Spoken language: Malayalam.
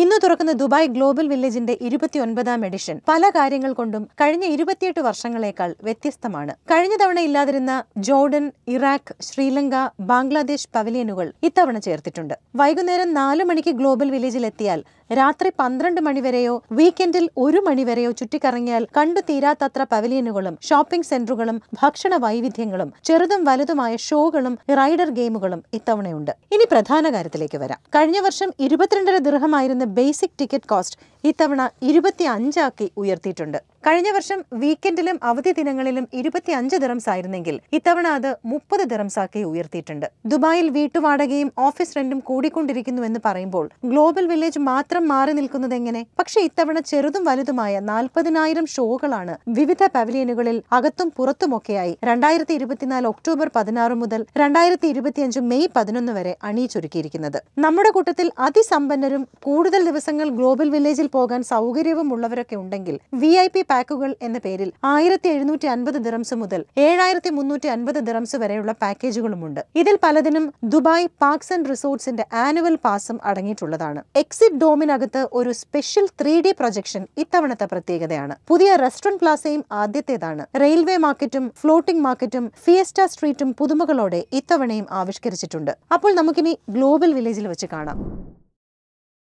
ഇന്ന് തുറക്കുന്ന ദുബായ് ഗ്ലോബൽ വില്ലേജിന്റെ ഇരുപത്തിയൊൻപതാം എഡിഷൻ പല കാര്യങ്ങൾ കൊണ്ടും കഴിഞ്ഞ ഇരുപത്തിയെട്ട് വർഷങ്ങളേക്കാൾ വ്യത്യസ്തമാണ് കഴിഞ്ഞ തവണ ഇല്ലാതിരുന്ന ജോർഡൻ ഇറാഖ് ശ്രീലങ്ക ബംഗ്ലാദേശ് പവലിയനുകൾ ഇത്തവണ ചേർത്തിട്ടുണ്ട് വൈകുന്നേരം നാലു മണിക്ക് ഗ്ലോബൽ വില്ലേജിൽ എത്തിയാൽ രാത്രി പന്ത്രണ്ട് മണിവരെയോ വീക്കെൻഡിൽ ഒരു മണിവരെയോ ചുറ്റിക്കറങ്ങിയാൽ കണ്ടു തീരാത്തത്ര പവലിയനുകളും ഷോപ്പിംഗ് സെന്ററുകളും ഭക്ഷണ വൈവിധ്യങ്ങളും ചെറുതും വലുതുമായ ഷോകളും റൈഡർ ഗെയിമുകളും ഇത്തവണയുണ്ട് ഇനി പ്രധാന കാര്യത്തിലേക്ക് വരാം കഴിഞ്ഞ വർഷം ഇരുപത്തിരണ്ടര ദൃഹമായിരുന്ന ബേസിക് ടിക്കറ്റ് കോസ്റ്റ് ഇത്തവണ ഇരുപത്തി അഞ്ചാക്കി ഉയർത്തിയിട്ടുണ്ട് കഴിഞ്ഞ വർഷം വീക്കെൻഡിലും അവധി ദിനങ്ങളിലും ഇരുപത്തിയഞ്ച് ദിറംസ് ആയിരുന്നെങ്കിൽ ഇത്തവണ അത് മുപ്പത് ദിറംസാക്കി ഉയർത്തിയിട്ടുണ്ട് ദുബായിൽ വീട്ടുവാടകയും ഓഫീസ് റെന്റും കൂടിക്കൊണ്ടിരിക്കുന്നുവെന്ന് പറയുമ്പോൾ ഗ്ലോബൽ വില്ലേജ് മാത്രം മാറി നിൽക്കുന്നത് എങ്ങനെ പക്ഷേ ഇത്തവണ ചെറുതും വലുതുമായ നാൽപ്പതിനായിരം ഷോകളാണ് വിവിധ പവലിയനുകളിൽ അകത്തും പുറത്തുമൊക്കെയായി രണ്ടായിരത്തി ഇരുപത്തിനാല് ഒക്ടോബർ പതിനാറ് മുതൽ രണ്ടായിരത്തി ഇരുപത്തിയഞ്ച് മെയ് പതിനൊന്ന് വരെ അണിയിച്ചൊരുക്കിയിരിക്കുന്നത് നമ്മുടെ കൂട്ടത്തിൽ അതിസമ്പന്നരും കൂടുതൽ ദിവസങ്ങൾ ഗ്ലോബൽ വില്ലേജിൽ പോകാൻ സൗകര്യവും ഉള്ളവരൊക്കെ ഉണ്ടെങ്കിൽ വി ഐ പി പാക്കുകൾ എന്ന പേരിൽ ആയിരത്തി എഴുന്നൂറ്റി അൻപത് ദിറംസ് മുതൽ ഏഴായിരത്തി മുന്നൂറ്റി അൻപത് ദിറംസ് വരെയുള്ള പാക്കേജുകളുമുണ്ട് ഇതിൽ പലതിനും ദുബായ് പാർക്സ് ആൻഡ് റിസോർട്സിന്റെ ആനുവൽ പാസും അടങ്ങിയിട്ടുള്ളതാണ് എക്സിറ്റ് ഡോമിനകത്ത് ഒരു സ്പെഷ്യൽ ത്രീ ഡി പ്രൊജക്ഷൻ ഇത്തവണത്തെ പ്രത്യേകതയാണ് പുതിയ റെസ്റ്റോറന്റ് പ്ലാസയും ആദ്യത്തേതാണ് റെയിൽവേ മാർക്കറ്റും ഫ്ലോട്ടിംഗ് മാർക്കറ്റും ഫിയസ്റ്റ സ്ട്രീറ്റും പുതുമകളോടെ ഇത്തവണയും ആവിഷ്കരിച്ചിട്ടുണ്ട് അപ്പോൾ നമുക്കിനി ഗ്ലോബൽ വില്ലേജിൽ വെച്ച് കാണാം